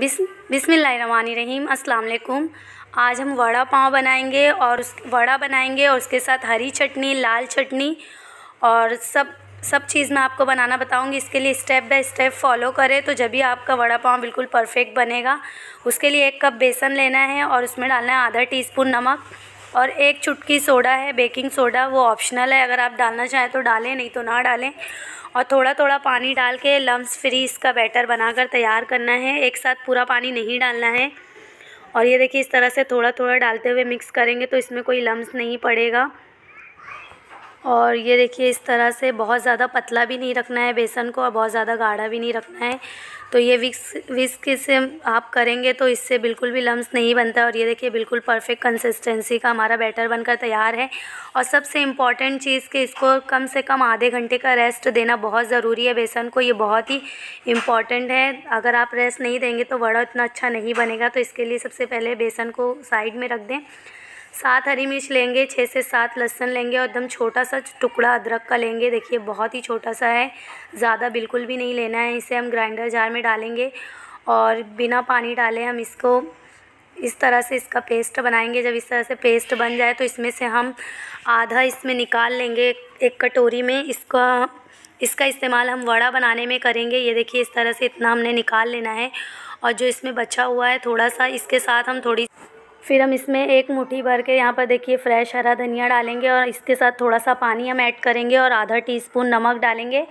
बिस्म बिसमीम अस्सलाम आज हम वड़ा पाव बनाएंगे और उस वड़ा बनाएंगे और उसके साथ हरी चटनी लाल चटनी और सब सब चीज़ मैं आपको बनाना बताऊंगी इसके लिए स्टेप बाय स्टेप फॉलो करें तो जब भी आपका वड़ा पाव बिल्कुल परफेक्ट बनेगा उसके लिए एक कप बेसन लेना है और उसमें डालना है आधा टीस्पून नमक और एक चुटकी सोडा है बेकिंग सोडा वो ऑप्शनल है अगर आप डालना चाहें तो डालें नहीं तो ना डालें और थोड़ा थोड़ा पानी डाल के लम्स फ्री इसका बैटर बनाकर तैयार करना है एक साथ पूरा पानी नहीं डालना है और ये देखिए इस तरह से थोड़ा थोड़ा डालते हुए मिक्स करेंगे तो इसमें कोई लम्स नहीं पड़ेगा और ये देखिए इस तरह से बहुत ज़्यादा पतला भी नहीं रखना है बेसन को और बहुत ज़्यादा गाढ़ा भी नहीं रखना है तो ये विक्स विस्क से आप करेंगे तो इससे बिल्कुल भी लम्स नहीं बनता और ये देखिए बिल्कुल परफेक्ट कंसिस्टेंसी का हमारा बैटर बनकर तैयार है और सबसे इम्पॉर्टेंट चीज़ कि इसको कम से कम आधे घंटे का रेस्ट देना बहुत ज़रूरी है बेसन को ये बहुत ही इम्पॉर्टेंट है अगर आप रेस्ट नहीं देंगे तो वड़ा इतना अच्छा नहीं बनेगा तो इसके लिए सबसे पहले बेसन को साइड में रख दें सात हरी मिर्च लेंगे छः से सात लहसुन लेंगे और एकदम छोटा सा टुकड़ा अदरक का लेंगे देखिए बहुत ही छोटा सा है ज़्यादा बिल्कुल भी नहीं लेना है इसे हम ग्राइंडर जार में डालेंगे और बिना पानी डाले हम इसको इस तरह से इसका पेस्ट बनाएंगे जब इस तरह से पेस्ट बन जाए तो इसमें से हम आधा इसमें निकाल लेंगे एक कटोरी में इसका इसका इस्तेमाल हम वड़ा बनाने में करेंगे ये देखिए इस तरह से इतना हमने निकाल लेना है और जो इसमें बचा हुआ है थोड़ा सा इसके साथ हम थोड़ी फिर हम इसमें एक मुट्ठी भर के यहाँ पर देखिए फ्रेश हरा धनिया डालेंगे और इसके साथ थोड़ा सा पानी हम ऐड करेंगे और आधा टीस्पून नमक डालेंगे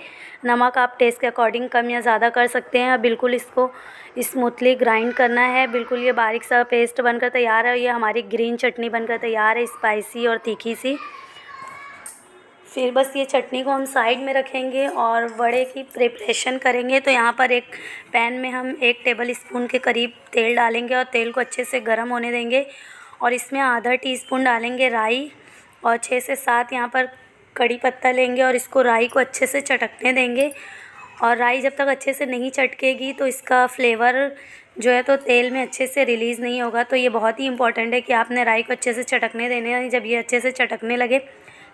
नमक आप टेस्ट के अकॉर्डिंग कम या ज़्यादा कर सकते हैं और बिल्कुल इसको स्मूथली ग्राइंड करना है बिल्कुल ये बारीक सा पेस्ट बनकर तैयार है और ये हमारी ग्रीन चटनी बनकर तैयार है स्पाइसी और तीखी सी फिर बस ये चटनी को हम साइड में रखेंगे और वड़े की प्रिपरेशन करेंगे तो यहाँ पर एक पैन में हम एक टेबल स्पून के करीब तेल डालेंगे और तेल को अच्छे से गर्म होने देंगे और इसमें आधा टी स्पून डालेंगे राई और छः से सात यहाँ पर कड़ी पत्ता लेंगे और इसको राई को अच्छे से चटकने देंगे और राई जब तक अच्छे से नहीं चटकेगी तो इसका फ्लेवर जो है तो तेल में अच्छे से रिलीज़ नहीं होगा तो ये बहुत ही इंपॉर्टेंट है कि आपने राई को अच्छे से चटकने देने जब ये अच्छे से चटकने लगे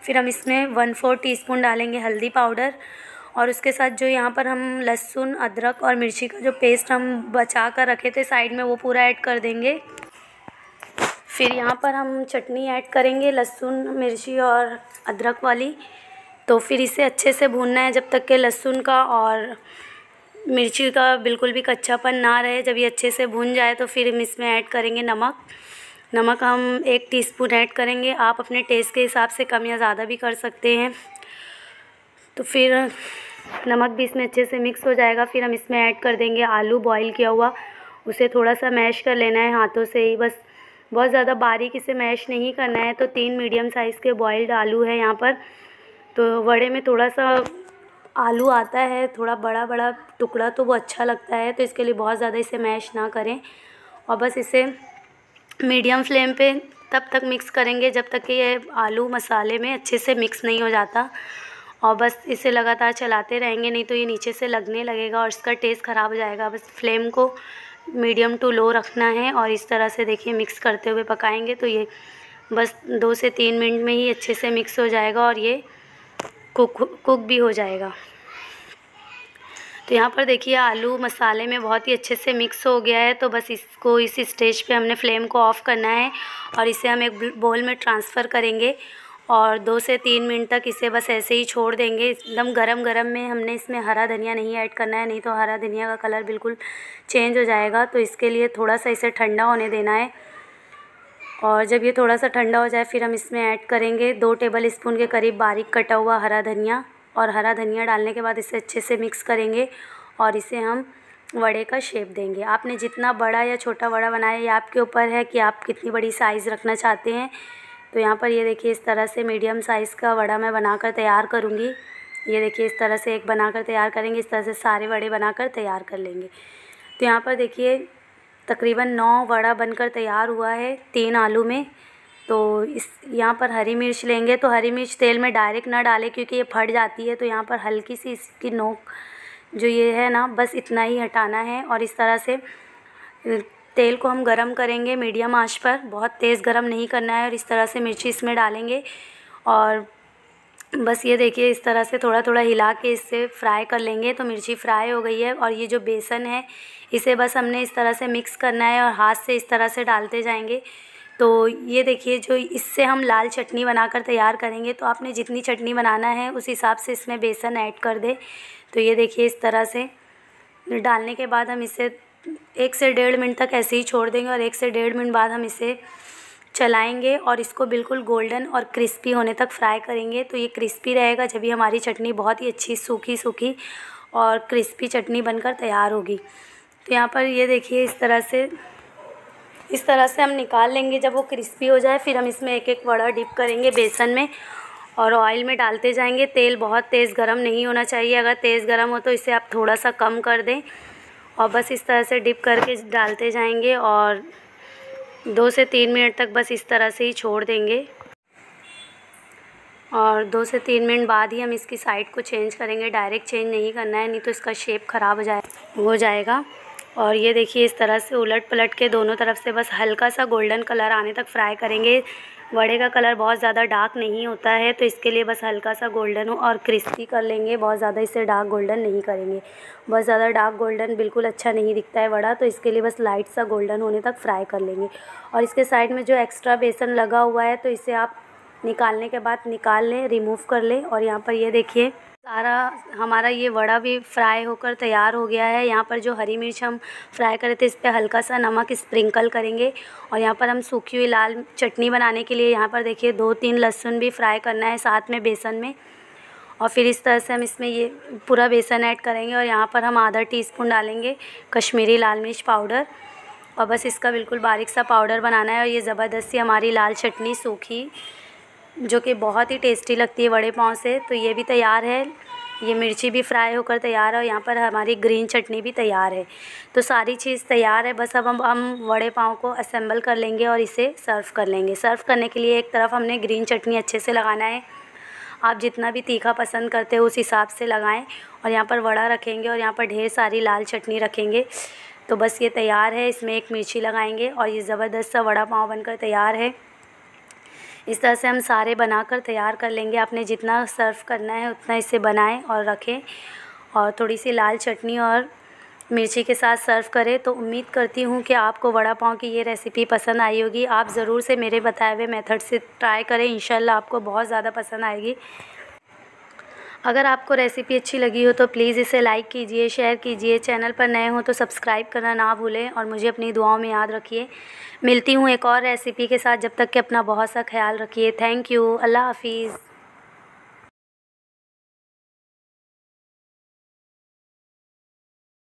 फिर हम इसमें वन फोर टीस्पून डालेंगे हल्दी पाउडर और उसके साथ जो यहाँ पर हम लहसुन अदरक और मिर्ची का जो पेस्ट हम बचा कर रखे थे साइड में वो पूरा ऐड कर देंगे फिर यहाँ पर हम चटनी ऐड करेंगे लहसुन मिर्ची और अदरक वाली तो फिर इसे अच्छे से भूनना है जब तक के लहसुन का और मिर्ची का बिल्कुल भी कच्चापन ना रहे जब ये अच्छे से भून जाए तो फिर हम इसमें ऐड करेंगे नमक नमक हम एक टीस्पून ऐड करेंगे आप अपने टेस्ट के हिसाब से कम या ज़्यादा भी कर सकते हैं तो फिर नमक भी इसमें अच्छे से मिक्स हो जाएगा फिर हम इसमें ऐड कर देंगे आलू बॉईल किया हुआ उसे थोड़ा सा मैश कर लेना है हाथों से ही बस बहुत ज़्यादा बारीक इसे मैश नहीं करना है तो तीन मीडियम साइज़ के बॉयल्ड आलू है यहाँ पर तो वड़े में थोड़ा सा आलू आता है थोड़ा बड़ा बड़ा टुकड़ा तो वो अच्छा लगता है तो इसके लिए बहुत ज़्यादा इसे मैश ना करें और बस इसे मीडियम फ्लेम पे तब तक मिक्स करेंगे जब तक कि ये आलू मसाले में अच्छे से मिक्स नहीं हो जाता और बस इसे लगातार चलाते रहेंगे नहीं तो ये नीचे से लगने लगेगा और इसका टेस्ट ख़राब हो जाएगा बस फ्लेम को मीडियम टू लो रखना है और इस तरह से देखिए मिक्स करते हुए पकाएंगे तो ये बस दो से तीन मिनट में ही अच्छे से मिक्स हो जाएगा और ये कुक कुक भी हो जाएगा तो यहाँ पर देखिए आलू मसाले में बहुत ही अच्छे से मिक्स हो गया है तो बस इसको इस स्टेज पे हमने फ्लेम को ऑफ़ करना है और इसे हम एक बोल में ट्रांसफ़र करेंगे और दो से तीन मिनट तक इसे बस ऐसे ही छोड़ देंगे एकदम गरम गरम में हमने इसमें हरा धनिया नहीं ऐड करना है नहीं तो हरा धनिया का कलर बिल्कुल चेंज हो जाएगा तो इसके लिए थोड़ा सा इसे ठंडा होने देना है और जब ये थोड़ा सा ठंडा हो जाए फिर हम इसमें ऐड करेंगे दो टेबल स्पून के करीब बारीक कटा हुआ हरा धनिया और हरा धनिया डालने के बाद इसे अच्छे से मिक्स करेंगे और इसे हम वड़े का शेप देंगे आपने जितना बड़ा या छोटा वड़ा बनाया ये आपके ऊपर है कि आप कितनी बड़ी साइज़ रखना चाहते हैं तो यहाँ पर ये देखिए इस तरह से मीडियम साइज़ का वड़ा मैं बनाकर तैयार करूँगी ये देखिए इस तरह से एक बनाकर तैयार करेंगे इस तरह से सारे वड़े बनाकर तैयार कर लेंगे तो यहाँ पर देखिए तकरीबन नौ वड़ा बनकर तैयार हुआ है तीन आलू में तो इस यहाँ पर हरी मिर्च लेंगे तो हरी मिर्च तेल में डायरेक्ट ना डालें क्योंकि ये फट जाती है तो यहाँ पर हल्की सी इसकी नोक जो ये है ना बस इतना ही हटाना है और इस तरह से तेल को हम गरम करेंगे मीडियम आंच पर बहुत तेज़ गरम नहीं करना है और इस तरह से मिर्ची इसमें डालेंगे और बस ये देखिए इस तरह से थोड़ा थोड़ा हिला के इससे फ्राई कर लेंगे तो मिर्ची फ्राई हो गई है और ये जो बेसन है इसे बस हमने इस तरह से मिक्स करना है और हाथ से इस तरह से डालते जाएंगे तो ये देखिए जो इससे हम लाल चटनी बनाकर तैयार करेंगे तो आपने जितनी चटनी बनाना है उस हिसाब से इसमें बेसन ऐड कर दे तो ये देखिए इस तरह से डालने के बाद हम इसे एक से डेढ़ मिनट तक ऐसे ही छोड़ देंगे और एक से डेढ़ मिनट बाद हम इसे चलाएंगे और इसको बिल्कुल गोल्डन और क्रिस्पी होने तक फ्राई करेंगे तो ये क्रिस्पी रहेगा जब भी हमारी चटनी बहुत ही अच्छी सूखी सूखी और क्रिस्पी चटनी बनकर तैयार होगी तो यहाँ पर ये देखिए इस तरह से इस तरह से हम निकाल लेंगे जब वो क्रिस्पी हो जाए फिर हम इसमें एक एक वड़ा डिप करेंगे बेसन में और ऑयल में डालते जाएंगे तेल बहुत तेज़ गरम नहीं होना चाहिए अगर तेज़ गरम हो तो इसे आप थोड़ा सा कम कर दें और बस इस तरह से डिप करके डालते जाएंगे और दो से तीन मिनट तक बस इस तरह से ही छोड़ देंगे और दो से तीन मिनट बाद ही हम इसकी साइड को चेंज करेंगे डायरेक्ट चेंज नहीं करना है नहीं तो इसका शेप ख़राब हो जाए हो जाएगा और ये देखिए इस तरह से उलट पलट के दोनों तरफ से बस हल्का सा गोल्डन कलर आने तक फ्राई करेंगे वड़े का कलर बहुत ज़्यादा डार्क नहीं होता है तो इसके लिए बस हल्का सा गोल्डन हो और क्रिस्पी कर लेंगे बहुत ज़्यादा इसे डार्क गोल्डन नहीं करेंगे बहुत ज़्यादा डार्क गोल्डन बिल्कुल अच्छा नहीं दिखता है वड़ा तो इसके लिए बस लाइट सा गोल्डन होने तक फ्राई कर लेंगे और इसके साइड में जो एक्स्ट्रा बेसन लगा हुआ है तो इसे आप निकालने के बाद निकाल लें रिमूव कर लें और यहाँ पर ये देखिए सारा हमारा ये वड़ा भी फ़्राई होकर तैयार हो गया है यहाँ पर जो हरी मिर्च हम फ़्राई करे थे इस पर हल्का सा नमक स्प्रिंकल करेंगे और यहाँ पर हम सूखी हुई लाल चटनी बनाने के लिए यहाँ पर देखिए दो तीन लहसुन भी फ्राई करना है साथ में बेसन में और फिर इस तरह से हम इसमें ये पूरा बेसन ऐड करेंगे और यहाँ पर हम आधा स्पून डालेंगे कश्मीरी लाल मिर्च पाउडर और बस इसका बिल्कुल बारीक सा पाउडर बनाना है और ये ज़बरदस्ती हमारी लाल चटनी सूखी जो कि बहुत ही टेस्टी लगती है वड़े पाँव से तो ये भी तैयार है ये मिर्ची भी फ्राई होकर तैयार है और यहाँ पर हमारी ग्रीन चटनी भी तैयार है तो सारी चीज़ तैयार है बस अब हम हम वड़े पाँव को असेंबल कर लेंगे और इसे सर्व कर लेंगे सर्व करने के लिए एक तरफ हमने ग्रीन चटनी अच्छे से लगाना है आप जितना भी तीखा पसंद करते हो उस हिसाब से लगाएं और यहाँ पर वड़ा रखेंगे और यहाँ पर ढेर सारी लाल चटनी रखेंगे तो बस ये तैयार है इसमें एक मिर्ची लगाएंगे और ये ज़बरदस्त सा वड़ा पाँव बनकर तैयार है इस तरह से हम सारे बना कर तैयार कर लेंगे आपने जितना सर्व करना है उतना इसे बनाएं और रखें और थोड़ी सी लाल चटनी और मिर्ची के साथ सर्व करें तो उम्मीद करती हूँ कि आपको वड़ा पाँव की ये रेसिपी पसंद आई होगी आप ज़रूर से मेरे बताए हुए मेथड से ट्राई करें इनशाला आपको बहुत ज़्यादा पसंद आएगी अगर आपको रेसिपी अच्छी लगी हो तो प्लीज़ इसे लाइक कीजिए शेयर कीजिए चैनल पर नए हों तो सब्सक्राइब करना ना भूलें और मुझे अपनी दुआओं में याद रखिए मिलती हूँ एक और रेसिपी के साथ जब तक कि अपना बहुत सा ख्याल रखिए थैंक यू अल्लाह हाफिज़